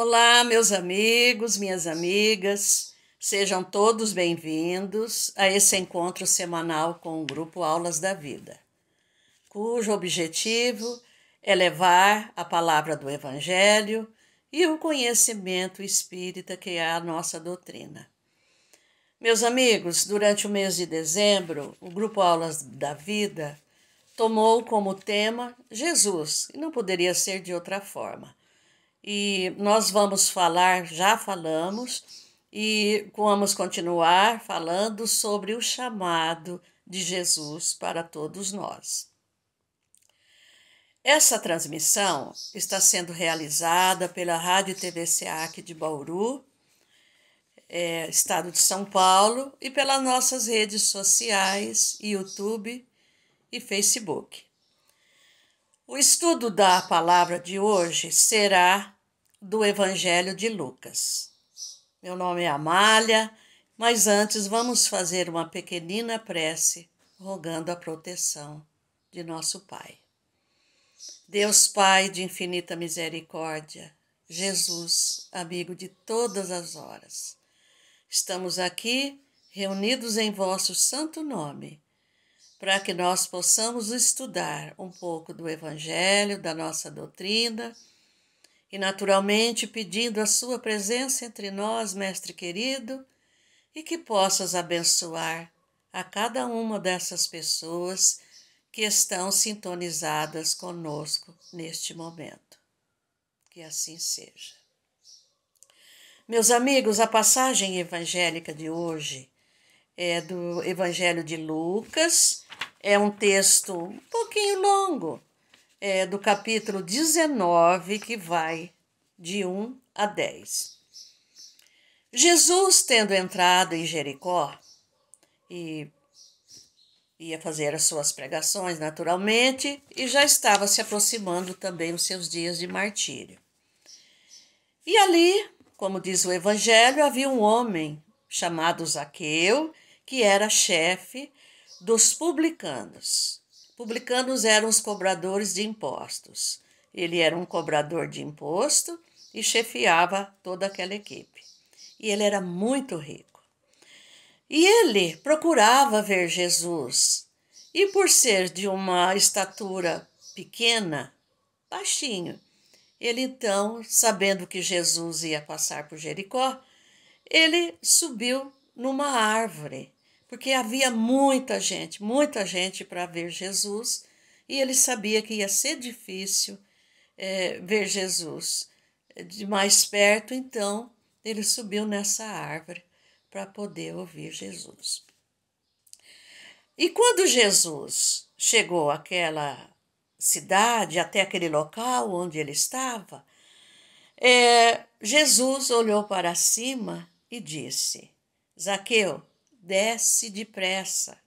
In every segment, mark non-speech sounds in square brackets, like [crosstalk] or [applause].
Olá, meus amigos, minhas amigas, sejam todos bem-vindos a esse encontro semanal com o grupo Aulas da Vida, cujo objetivo é levar a palavra do Evangelho e o conhecimento espírita que é a nossa doutrina. Meus amigos, durante o mês de dezembro, o grupo Aulas da Vida tomou como tema Jesus, e não poderia ser de outra forma e nós vamos falar, já falamos, e vamos continuar falando sobre o chamado de Jesus para todos nós. Essa transmissão está sendo realizada pela Rádio TV SEAC de Bauru, é, Estado de São Paulo, e pelas nossas redes sociais, YouTube e Facebook. O estudo da palavra de hoje será do Evangelho de Lucas. Meu nome é Amália, mas antes vamos fazer uma pequenina prece rogando a proteção de nosso Pai. Deus Pai de infinita misericórdia, Jesus, amigo de todas as horas, estamos aqui reunidos em vosso santo nome para que nós possamos estudar um pouco do Evangelho, da nossa doutrina e, naturalmente, pedindo a Sua presença entre nós, Mestre querido, e que possas abençoar a cada uma dessas pessoas que estão sintonizadas conosco neste momento. Que assim seja. Meus amigos, a passagem evangélica de hoje é do Evangelho de Lucas, é um texto um pouquinho longo, é do capítulo 19, que vai de 1 a 10. Jesus, tendo entrado em Jericó, e ia fazer as suas pregações naturalmente, e já estava se aproximando também os seus dias de martírio. E ali, como diz o Evangelho, havia um homem chamado Zaqueu, que era chefe dos publicanos. Publicanos eram os cobradores de impostos. Ele era um cobrador de imposto e chefiava toda aquela equipe. E ele era muito rico. E ele procurava ver Jesus. E por ser de uma estatura pequena, baixinho, ele então, sabendo que Jesus ia passar por Jericó, ele subiu numa árvore porque havia muita gente, muita gente para ver Jesus e ele sabia que ia ser difícil é, ver Jesus. De mais perto, então, ele subiu nessa árvore para poder ouvir Jesus. E quando Jesus chegou àquela cidade, até aquele local onde ele estava, é, Jesus olhou para cima e disse: Zaqueu, desce depressa.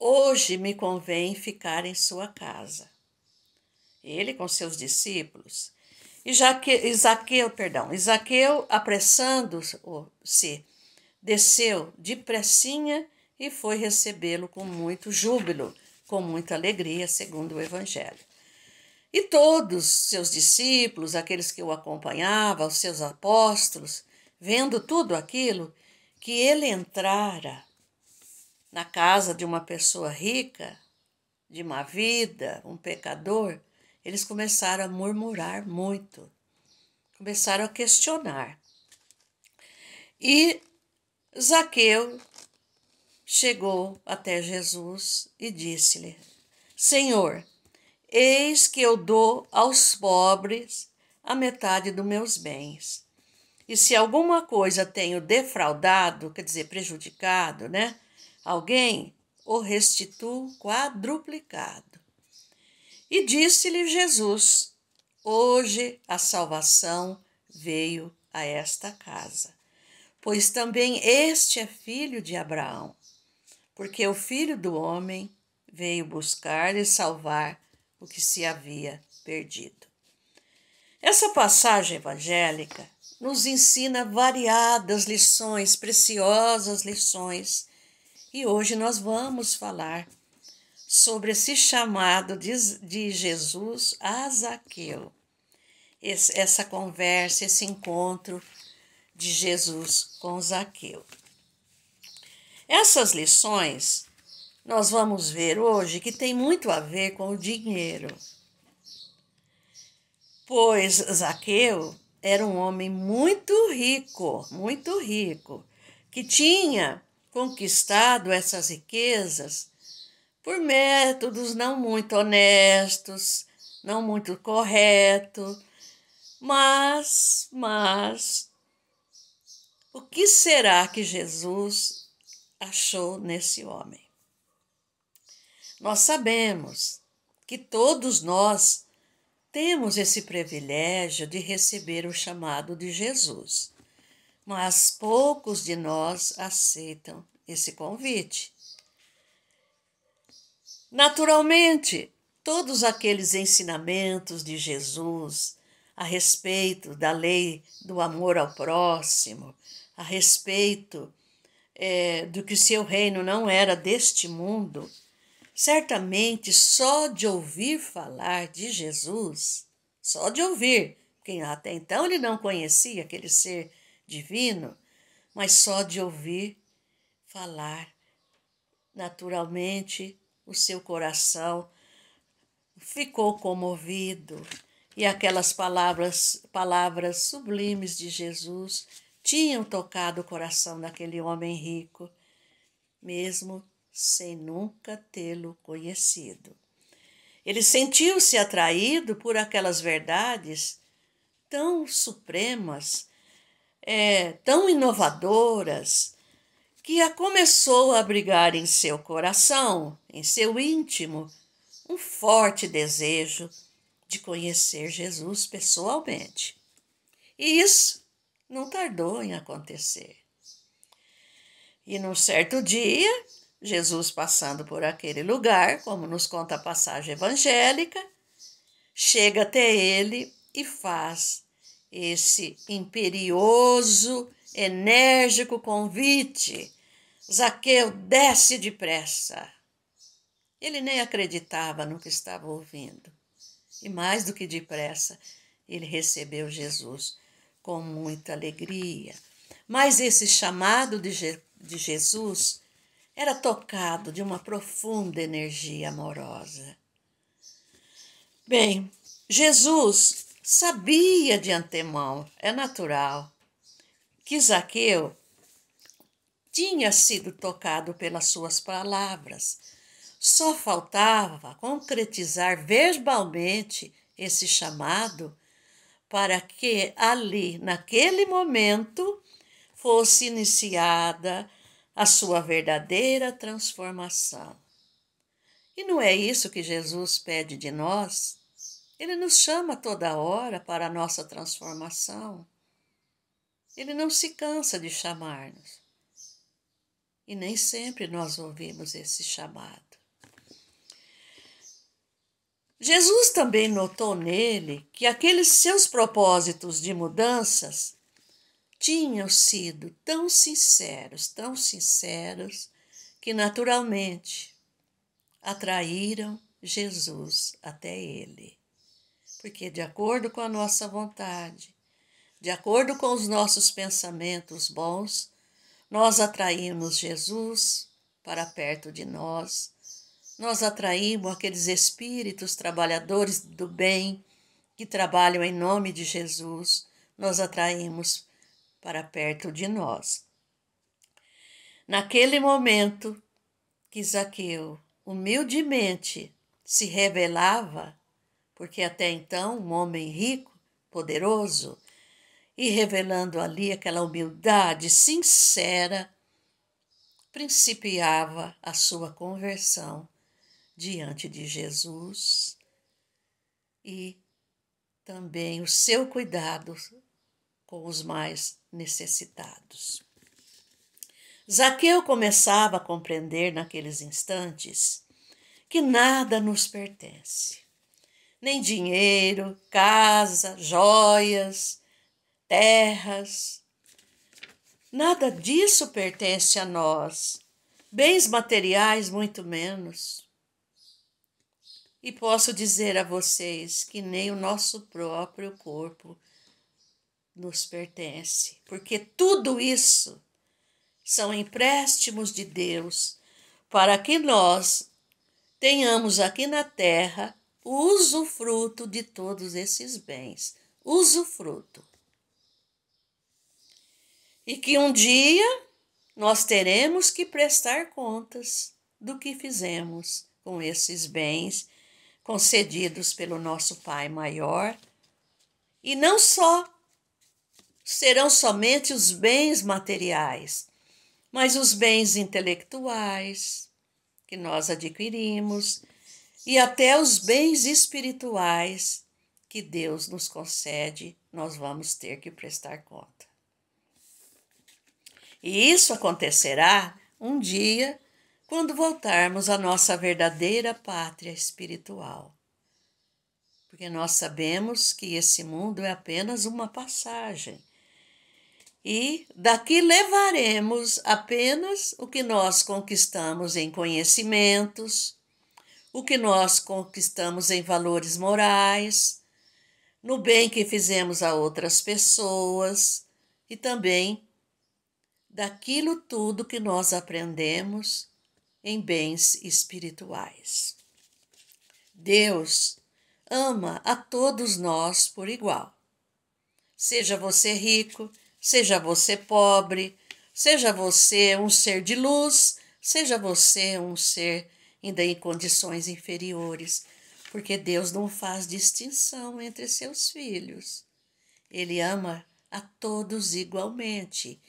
Hoje me convém ficar em sua casa. Ele com seus discípulos. E Isaqueu, perdão, Isaqueu, apressando-se, desceu depressinha e foi recebê-lo com muito júbilo, com muita alegria, segundo o Evangelho. E todos seus discípulos, aqueles que o acompanhavam, os seus apóstolos, vendo tudo aquilo, que ele entrara na casa de uma pessoa rica, de má vida, um pecador, eles começaram a murmurar muito, começaram a questionar. E Zaqueu chegou até Jesus e disse-lhe: Senhor, eis que eu dou aos pobres a metade dos meus bens. E se alguma coisa tenho defraudado, quer dizer, prejudicado, né? Alguém o restituo quadruplicado. E disse-lhe Jesus: Hoje a salvação veio a esta casa, pois também este é filho de Abraão, porque o filho do homem veio buscar e salvar o que se havia perdido. Essa passagem evangélica nos ensina variadas lições, preciosas lições. E hoje nós vamos falar sobre esse chamado de, de Jesus a Zaqueu. Esse, essa conversa, esse encontro de Jesus com Zaqueu. Essas lições nós vamos ver hoje que tem muito a ver com o dinheiro. Pois Zaqueu era um homem muito rico, muito rico, que tinha conquistado essas riquezas por métodos não muito honestos, não muito corretos, mas, mas, o que será que Jesus achou nesse homem? Nós sabemos que todos nós temos esse privilégio de receber o chamado de Jesus, mas poucos de nós aceitam esse convite. Naturalmente, todos aqueles ensinamentos de Jesus a respeito da lei do amor ao próximo, a respeito é, do que seu reino não era deste mundo, Certamente só de ouvir falar de Jesus, só de ouvir, porque até então ele não conhecia aquele ser divino, mas só de ouvir falar, naturalmente o seu coração ficou comovido e aquelas palavras, palavras sublimes de Jesus tinham tocado o coração daquele homem rico, mesmo sem nunca tê-lo conhecido. Ele sentiu-se atraído por aquelas verdades tão supremas, é, tão inovadoras, que a começou a abrigar em seu coração, em seu íntimo, um forte desejo de conhecer Jesus pessoalmente. E isso não tardou em acontecer. E num certo dia, Jesus passando por aquele lugar, como nos conta a passagem evangélica, chega até ele e faz esse imperioso, enérgico convite: Zaqueu, desce depressa. Ele nem acreditava no que estava ouvindo. E mais do que depressa, ele recebeu Jesus com muita alegria. Mas esse chamado de, Je de Jesus era tocado de uma profunda energia amorosa. Bem, Jesus sabia de antemão, é natural, que Zaqueu tinha sido tocado pelas suas palavras. Só faltava concretizar verbalmente esse chamado para que ali, naquele momento, fosse iniciada a sua verdadeira transformação. E não é isso que Jesus pede de nós? Ele nos chama toda hora para a nossa transformação. Ele não se cansa de chamar-nos. E nem sempre nós ouvimos esse chamado. Jesus também notou nele que aqueles seus propósitos de mudanças tinham sido tão sinceros, tão sinceros, que naturalmente atraíram Jesus até ele. Porque, de acordo com a nossa vontade, de acordo com os nossos pensamentos bons, nós atraímos Jesus para perto de nós, nós atraímos aqueles espíritos trabalhadores do bem que trabalham em nome de Jesus, nós atraímos para perto de nós. Naquele momento que Zaqueu humildemente se revelava, porque até então um homem rico, poderoso, e revelando ali aquela humildade sincera, principiava a sua conversão diante de Jesus e também o seu cuidado com os mais necessitados. Zaqueu começava a compreender naqueles instantes que nada nos pertence. Nem dinheiro, casa, joias, terras. Nada disso pertence a nós. Bens materiais, muito menos. E posso dizer a vocês que nem o nosso próprio corpo nos pertence, porque tudo isso são empréstimos de Deus para que nós tenhamos aqui na terra o usufruto de todos esses bens. Usufruto. E que um dia nós teremos que prestar contas do que fizemos com esses bens concedidos pelo nosso Pai Maior. E não só serão somente os bens materiais, mas os bens intelectuais que nós adquirimos e até os bens espirituais que Deus nos concede, nós vamos ter que prestar conta. E isso acontecerá um dia quando voltarmos à nossa verdadeira pátria espiritual. Porque nós sabemos que esse mundo é apenas uma passagem e daqui levaremos apenas o que nós conquistamos em conhecimentos, o que nós conquistamos em valores morais, no bem que fizemos a outras pessoas e também daquilo tudo que nós aprendemos em bens espirituais. Deus ama a todos nós por igual. Seja você rico, Seja você pobre, seja você um ser de luz, seja você um ser ainda em condições inferiores, porque Deus não faz distinção entre seus filhos. Ele ama a todos igualmente.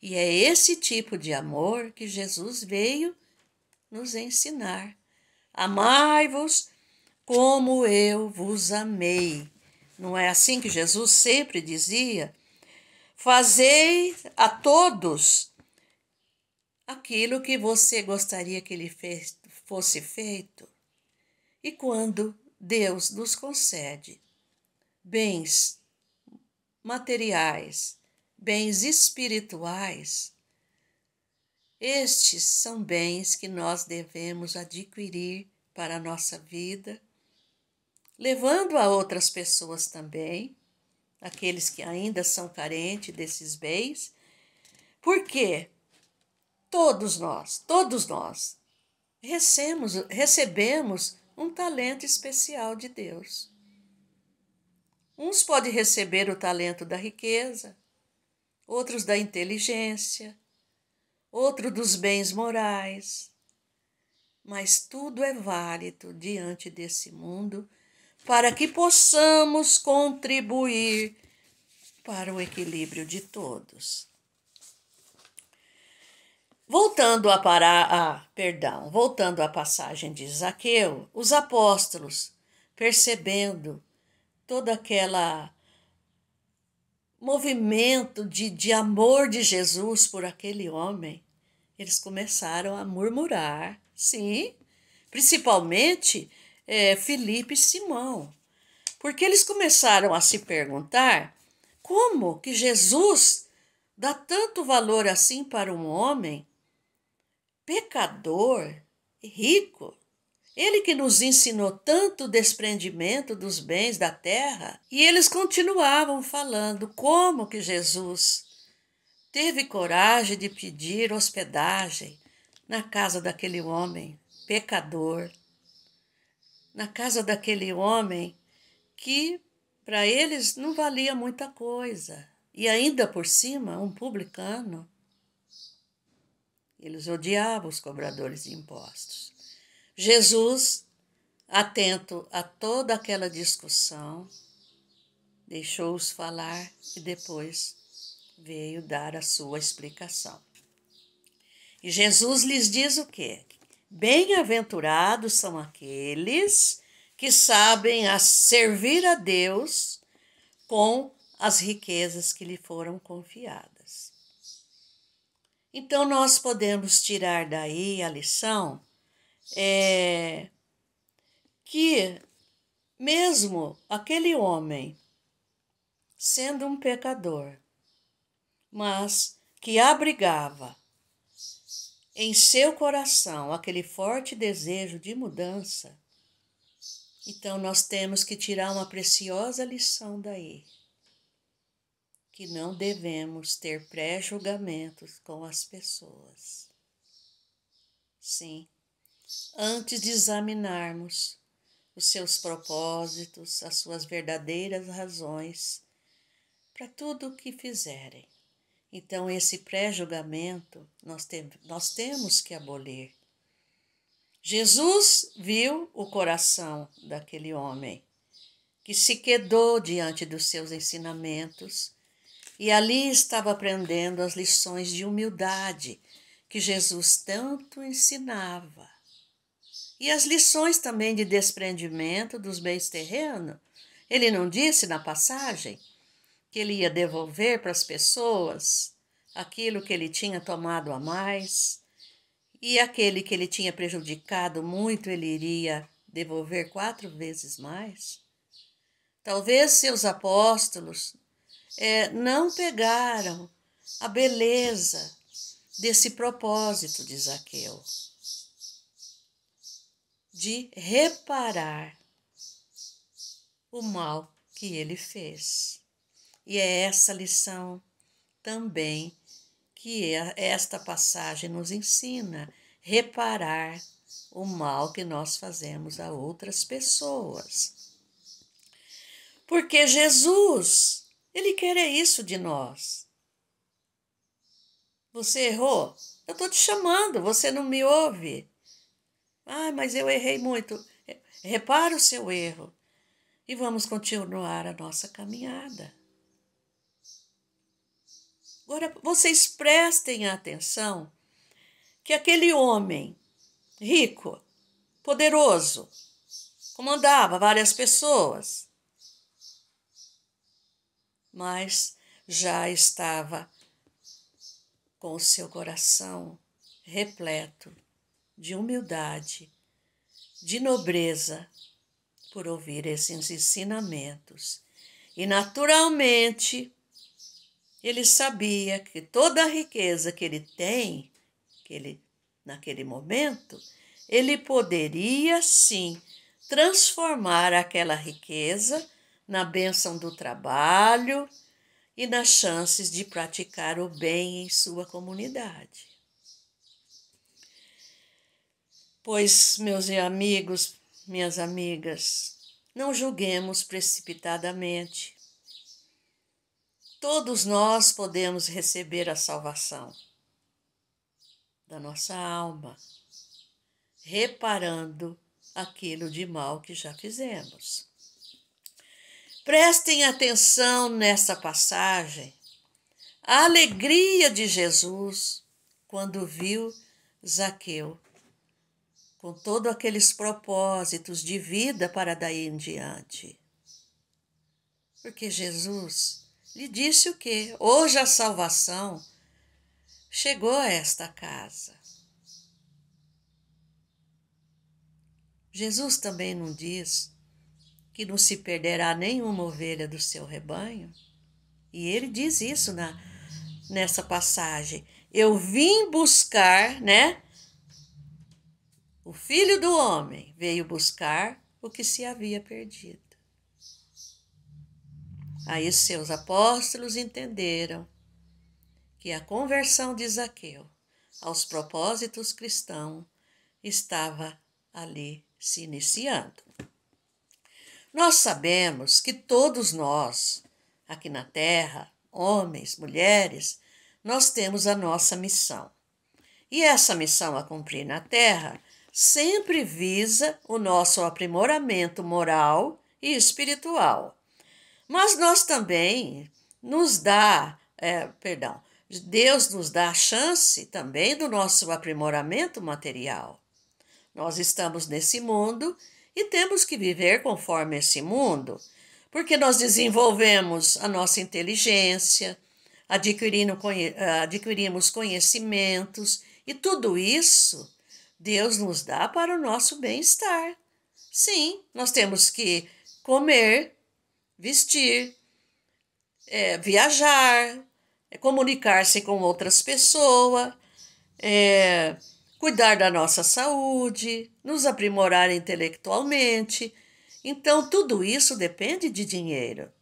E é esse tipo de amor que Jesus veio nos ensinar. Amai-vos como eu vos amei. Não é assim que Jesus sempre dizia? Fazei a todos aquilo que você gostaria que lhe fez, fosse feito. E quando Deus nos concede bens materiais, bens espirituais, estes são bens que nós devemos adquirir para a nossa vida, levando a outras pessoas também aqueles que ainda são carentes desses bens. Porque todos nós, todos nós, recebemos um talento especial de Deus. Uns podem receber o talento da riqueza, outros da inteligência, outro dos bens morais. Mas tudo é válido diante desse mundo para que possamos contribuir para o equilíbrio de todos. Voltando a parar, ah, perdão, voltando à passagem de Zaqueu, os apóstolos, percebendo toda aquela movimento de, de amor de Jesus por aquele homem, eles começaram a murmurar, sim, principalmente é, Felipe e Simão, porque eles começaram a se perguntar como que Jesus dá tanto valor assim para um homem pecador, rico, ele que nos ensinou tanto o desprendimento dos bens da terra. E eles continuavam falando como que Jesus teve coragem de pedir hospedagem na casa daquele homem pecador, na casa daquele homem que para eles não valia muita coisa. E ainda por cima, um publicano. Eles odiavam os cobradores de impostos. Jesus, atento a toda aquela discussão, deixou-os falar e depois veio dar a sua explicação. E Jesus lhes diz o quê? Bem-aventurados são aqueles que sabem a servir a Deus com as riquezas que lhe foram confiadas. Então, nós podemos tirar daí a lição é, que, mesmo aquele homem sendo um pecador, mas que abrigava em seu coração aquele forte desejo de mudança, então nós temos que tirar uma preciosa lição daí, que não devemos ter pré-julgamentos com as pessoas. Sim, antes de examinarmos os seus propósitos, as suas verdadeiras razões para tudo o que fizerem. Então, esse pré-julgamento nós, te nós temos que abolir. Jesus viu o coração daquele homem, que se quedou diante dos seus ensinamentos e ali estava aprendendo as lições de humildade que Jesus tanto ensinava. E as lições também de desprendimento dos bens terrenos. Ele não disse na passagem que ele ia devolver para as pessoas aquilo que ele tinha tomado a mais, e aquele que ele tinha prejudicado muito ele iria devolver quatro vezes mais. Talvez seus apóstolos é, não pegaram a beleza desse propósito de Zaqueu, de reparar o mal que ele fez. E é essa lição também que é, esta passagem nos ensina: reparar o mal que nós fazemos a outras pessoas. Porque Jesus, ele quer é isso de nós. Você errou? Eu estou te chamando, você não me ouve. Ah, mas eu errei muito. Repara o seu erro e vamos continuar a nossa caminhada. Agora, vocês prestem atenção que aquele homem rico, poderoso, comandava várias pessoas, mas já estava com o seu coração repleto de humildade, de nobreza, por ouvir esses ensinamentos. E naturalmente, ele sabia que toda a riqueza que ele tem, que ele, naquele momento, ele poderia sim transformar aquela riqueza na bênção do trabalho e nas chances de praticar o bem em sua comunidade. Pois, meus amigos, minhas amigas, não julguemos precipitadamente Todos nós podemos receber a salvação da nossa alma, reparando aquilo de mal que já fizemos. Prestem atenção nessa passagem. A alegria de Jesus quando viu Zaqueu com todos aqueles propósitos de vida para daí em diante. Porque Jesus lhe disse o que? Hoje a salvação chegou a esta casa. Jesus também não diz que não se perderá nenhuma ovelha do seu rebanho? E ele diz isso na, nessa passagem. Eu vim buscar, né? O filho do homem veio buscar o que se havia perdido. Aí seus apóstolos entenderam que a conversão de Zaqueu aos propósitos cristãos estava ali se iniciando. Nós sabemos que todos nós, aqui na Terra, homens, mulheres, nós temos a nossa missão. E essa missão a cumprir na Terra sempre visa o nosso aprimoramento moral e espiritual. Mas nós também nos dá, é, perdão, Deus nos dá a chance também do nosso aprimoramento material. Nós estamos nesse mundo e temos que viver conforme esse mundo, porque nós desenvolvemos a nossa inteligência, ah, adquirimos conhecimentos e tudo isso Deus nos dá para o nosso bem-estar. Sim, nós temos que comer, vestir, é, viajar, é, comunicar-se com outras pessoas, é, cuidar da nossa saúde, nos aprimorar intelectualmente. Então, tudo isso depende de dinheiro.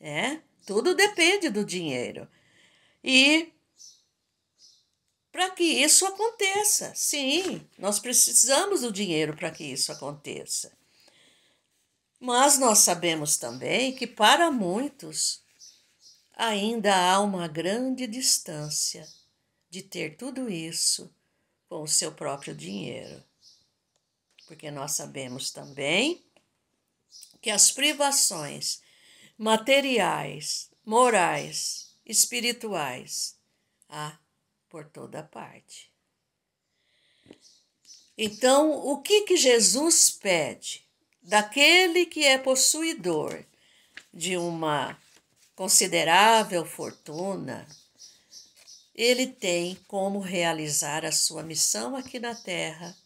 É, tudo depende do dinheiro. E para que isso aconteça, sim, nós precisamos do dinheiro para que isso aconteça. Mas nós sabemos também que para muitos ainda há uma grande distância de ter tudo isso com o seu próprio dinheiro. Porque nós sabemos também que as privações materiais, morais, espirituais há por toda parte. Então, o que que Jesus pede? daquele que é possuidor de uma considerável fortuna, ele tem como realizar a sua missão aqui na Terra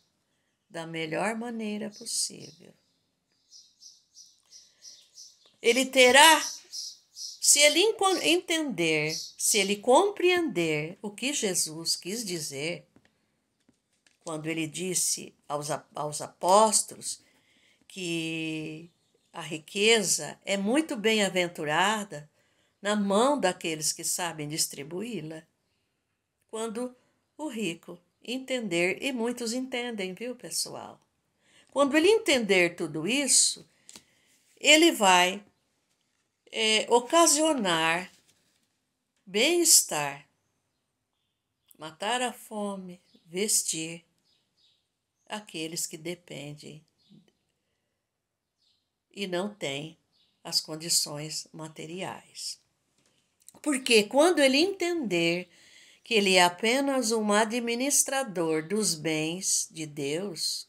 da melhor maneira possível. Ele terá, se ele entender, se ele compreender o que Jesus quis dizer, quando ele disse aos, aos apóstolos que a riqueza é muito bem-aventurada na mão daqueles que sabem distribuí-la. Quando o rico entender, e muitos entendem, viu, pessoal? Quando ele entender tudo isso, ele vai é, ocasionar bem-estar, matar a fome, vestir aqueles que dependem e não tem as condições materiais. Porque quando ele entender que ele é apenas um administrador dos bens de Deus,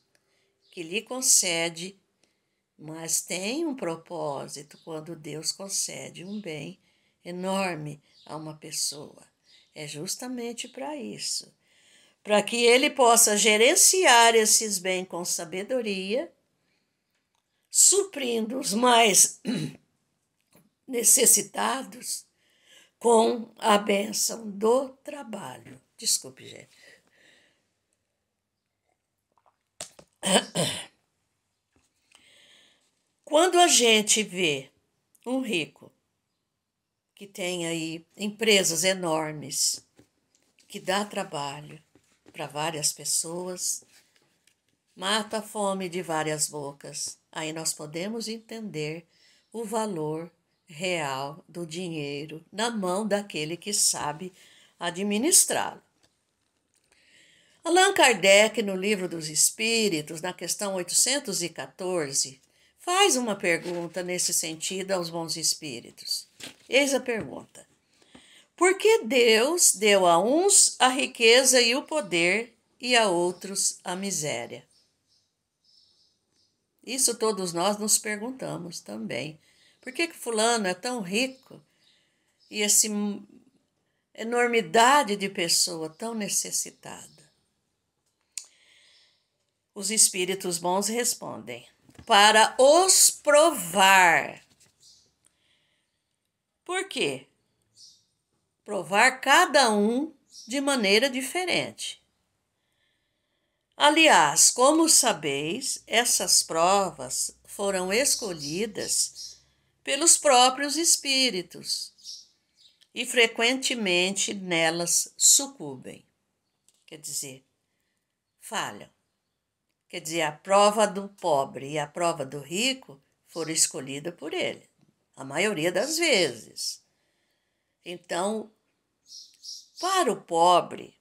que lhe concede, mas tem um propósito quando Deus concede um bem enorme a uma pessoa. É justamente para isso para que ele possa gerenciar esses bens com sabedoria suprindo os mais [clears throat] necessitados com a benção do trabalho. Desculpe, gente. [clears throat] Quando a gente vê um rico que tem aí empresas enormes, que dá trabalho para várias pessoas, mata a fome de várias bocas, Aí nós podemos entender o valor real do dinheiro na mão daquele que sabe administrá-lo. Allan Kardec, no Livro dos Espíritos, na questão 814, faz uma pergunta nesse sentido aos bons espíritos. Eis a pergunta: Por que Deus deu a uns a riqueza e o poder e a outros a miséria? Isso todos nós nos perguntamos também. Por que, que Fulano é tão rico e essa enormidade de pessoa tão necessitada? Os espíritos bons respondem: para os provar. Por quê? Provar cada um de maneira diferente. Aliás, como sabeis, essas provas foram escolhidas pelos próprios espíritos e frequentemente nelas sucumbem. Quer dizer, falham. Quer dizer, a prova do pobre e a prova do rico foram escolhidas por ele, a maioria das vezes. Então, para o pobre,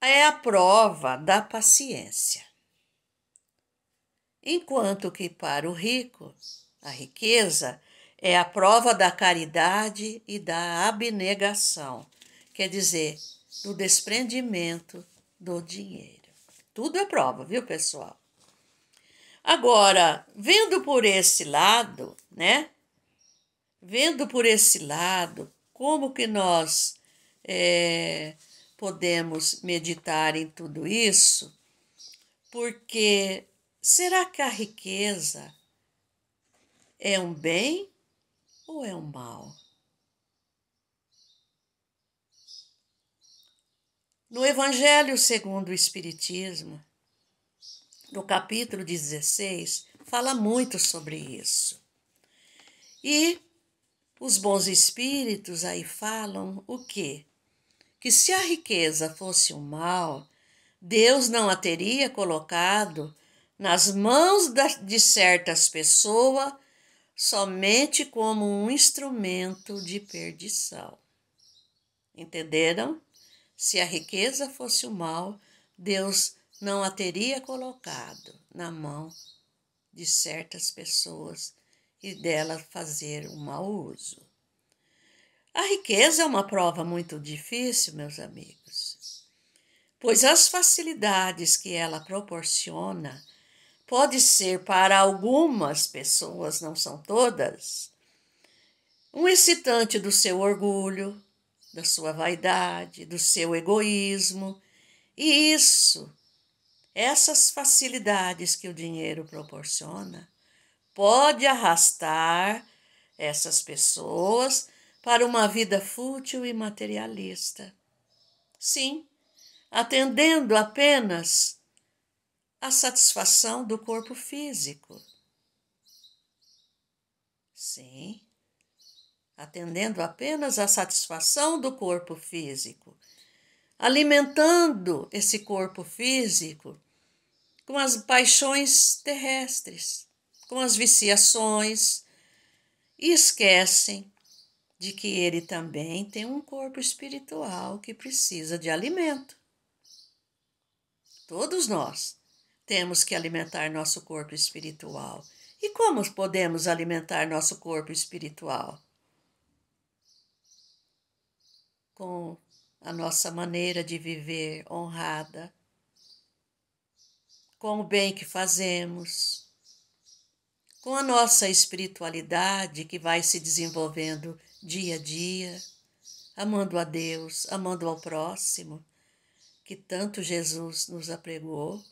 é a prova da paciência. Enquanto que para o rico, a riqueza é a prova da caridade e da abnegação, quer dizer, do desprendimento do dinheiro. Tudo é prova, viu, pessoal? Agora, vendo por esse lado, né? Vendo por esse lado, como que nós é, podemos meditar em tudo isso, porque será que a riqueza é um bem ou é um mal? No Evangelho segundo o Espiritismo, no capítulo 16, fala muito sobre isso. E os bons espíritos aí falam o quê? que se a riqueza fosse o um mal, Deus não a teria colocado nas mãos de certas pessoas somente como um instrumento de perdição. Entenderam? Se a riqueza fosse o mal, Deus não a teria colocado na mão de certas pessoas e dela fazer um mau uso. A riqueza é uma prova muito difícil, meus amigos, pois as facilidades que ela proporciona pode ser para algumas pessoas, não são todas, um excitante do seu orgulho, da sua vaidade, do seu egoísmo, e isso, essas facilidades que o dinheiro proporciona, pode arrastar essas pessoas para uma vida fútil e materialista. Sim, atendendo apenas à satisfação do corpo físico. Sim, atendendo apenas à satisfação do corpo físico, alimentando esse corpo físico com as paixões terrestres, com as viciações, e esquecem de que ele também tem um corpo espiritual que precisa de alimento. Todos nós temos que alimentar nosso corpo espiritual. E como podemos alimentar nosso corpo espiritual? Com a nossa maneira de viver honrada, com o bem que fazemos, com a nossa espiritualidade que vai se desenvolvendo dia a dia, amando a Deus, amando ao próximo, que tanto Jesus nos apregoou.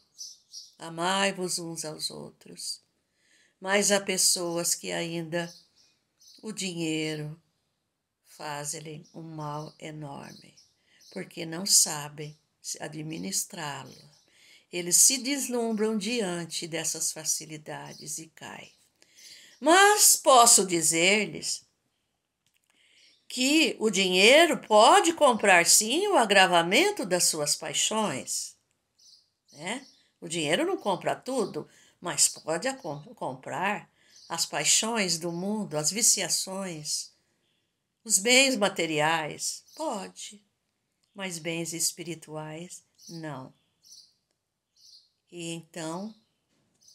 Amai-vos uns aos outros. Mas há pessoas que ainda o dinheiro faz-lhe um mal enorme, porque não sabem administrá-lo. Eles se deslumbram diante dessas facilidades e caem. Mas posso dizer-lhes que o dinheiro pode comprar sim o agravamento das suas paixões. Né? O dinheiro não compra tudo, mas pode comprar as paixões do mundo, as viciações, os bens materiais. Pode, mas bens espirituais não. E então,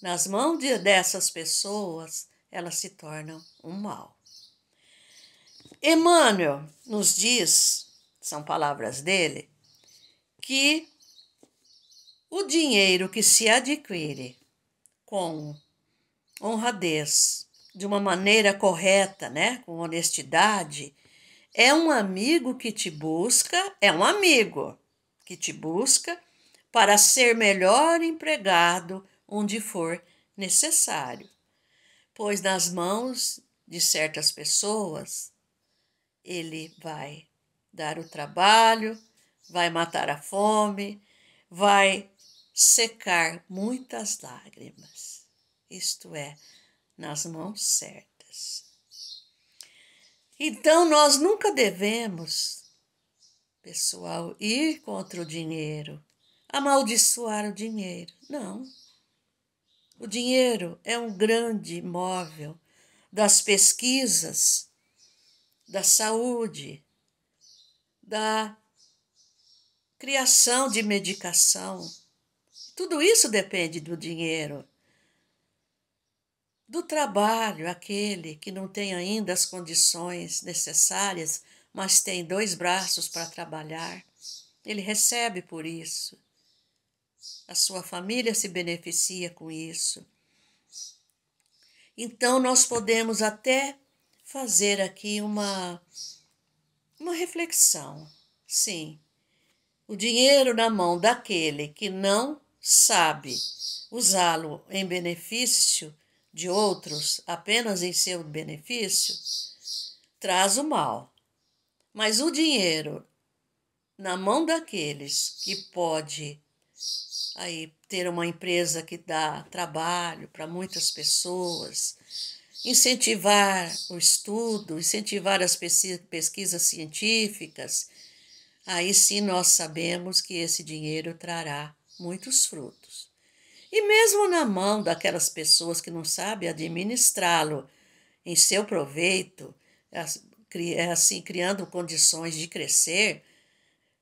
nas mãos de, dessas pessoas, elas se tornam um mal. Emmanuel nos diz, são palavras dele, que o dinheiro que se adquire com honradez, de uma maneira correta, né, com honestidade, é um amigo que te busca, é um amigo que te busca para ser melhor empregado onde for necessário. Pois nas mãos de certas pessoas ele vai dar o trabalho, vai matar a fome, vai secar muitas lágrimas. Isto é, nas mãos certas. Então nós nunca devemos, pessoal, ir contra o dinheiro, amaldiçoar o dinheiro. Não. O dinheiro é um grande móvel das pesquisas da saúde, da criação de medicação. Tudo isso depende do dinheiro, do trabalho, aquele que não tem ainda as condições necessárias, mas tem dois braços para trabalhar. Ele recebe por isso. A sua família se beneficia com isso. Então, nós podemos até fazer aqui uma, uma reflexão. Sim, o dinheiro na mão daquele que não sabe usá-lo em benefício de outros, apenas em seu benefício, traz o mal. Mas o dinheiro na mão daqueles que pode aí ter uma empresa que dá trabalho para muitas pessoas, incentivar o estudo, incentivar as pesquisas científicas, aí sim nós sabemos que esse dinheiro trará muitos frutos. E mesmo na mão daquelas pessoas que não sabem administrá-lo em seu proveito, é assim criando condições de crescer,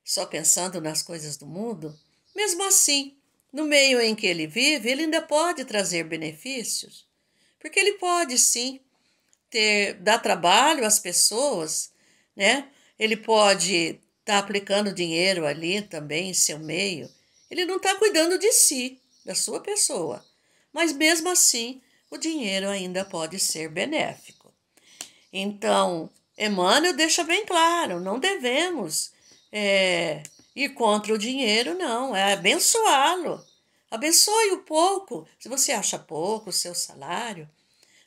só pensando nas coisas do mundo, mesmo assim, no meio em que ele vive, ele ainda pode trazer benefícios. Porque ele pode sim ter, dar trabalho às pessoas, né? Ele pode estar tá aplicando dinheiro ali também em seu meio. Ele não está cuidando de si, da sua pessoa. Mas mesmo assim, o dinheiro ainda pode ser benéfico. Então, Emmanuel deixa bem claro: não devemos é, ir contra o dinheiro, não, é abençoá-lo. Abençoe o pouco. Se você acha pouco o seu salário,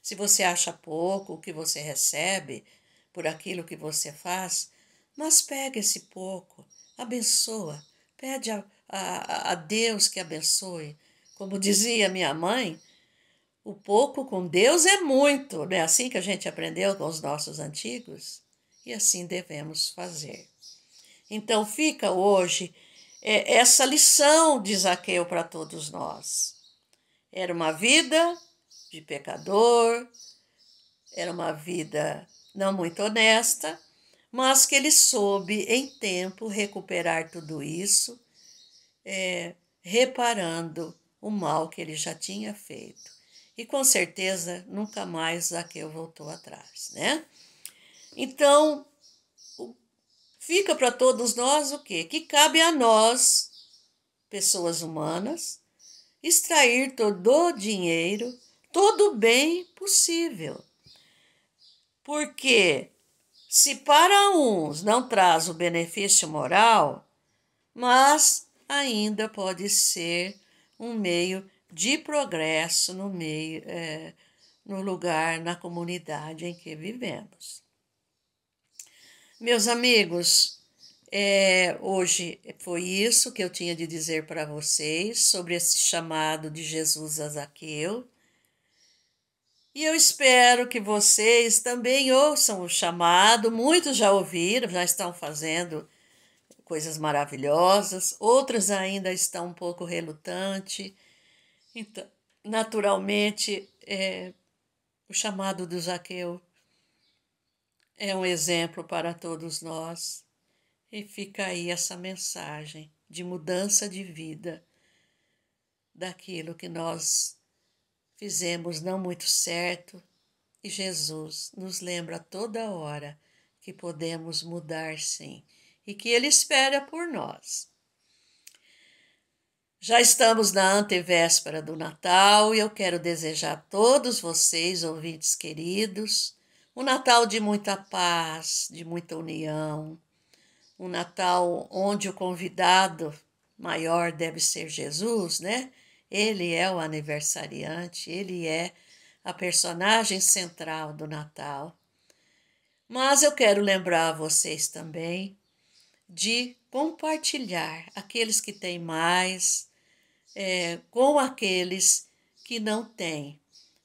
se você acha pouco o que você recebe por aquilo que você faz, mas pega esse pouco, abençoa, pede a, a, a Deus que abençoe. Como dizia minha mãe, o pouco com Deus é muito, não é assim que a gente aprendeu com os nossos antigos? E assim devemos fazer. Então, fica hoje é, essa lição de Zaqueu para todos nós. Era uma vida de pecador, era uma vida não muito honesta, mas que ele soube em tempo recuperar tudo isso, é, reparando o mal que ele já tinha feito. E com certeza nunca mais Zaqueu voltou atrás, né? Então, fica para todos nós o quê? Que cabe a nós, pessoas humanas, extrair todo o dinheiro, todo o bem possível. Porque se para uns não traz o benefício moral, mas ainda pode ser um meio de progresso no meio, é, no lugar, na comunidade em que vivemos. Meus amigos, é, hoje foi isso que eu tinha de dizer para vocês sobre esse chamado de Jesus a Zaqueu. E eu espero que vocês também ouçam o chamado. Muitos já ouviram, já estão fazendo coisas maravilhosas, outros ainda estão um pouco relutantes. Então, naturalmente, é, o chamado do Zaqueu é um exemplo para todos nós. E fica aí essa mensagem de mudança de vida daquilo que nós fizemos não muito certo. E Jesus nos lembra toda hora que podemos mudar sim e que Ele espera por nós. Já estamos na antevéspera do Natal e eu quero desejar a todos vocês, ouvintes queridos, um Natal de muita paz, de muita união. Um Natal onde o convidado maior deve ser Jesus, né? Ele é o aniversariante, ele é a personagem central do Natal. Mas eu quero lembrar a vocês também de compartilhar aqueles que têm mais é, com aqueles que não têm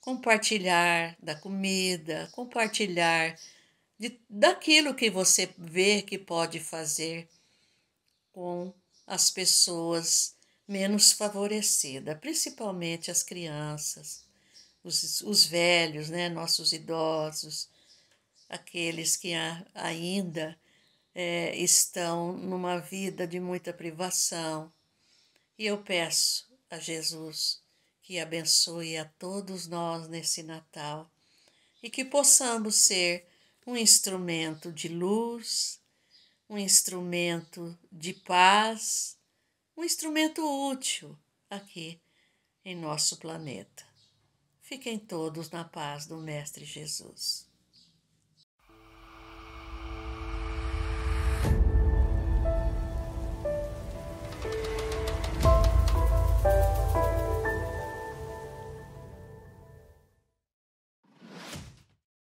compartilhar da comida, compartilhar de, daquilo que você vê que pode fazer com as pessoas menos favorecidas, principalmente as crianças, os, os velhos, né, nossos idosos, aqueles que ainda é, estão numa vida de muita privação. E eu peço a Jesus que abençoe a todos nós nesse Natal e que possamos ser um instrumento de luz, um instrumento de paz, um instrumento útil aqui em nosso planeta. Fiquem todos na paz do Mestre Jesus.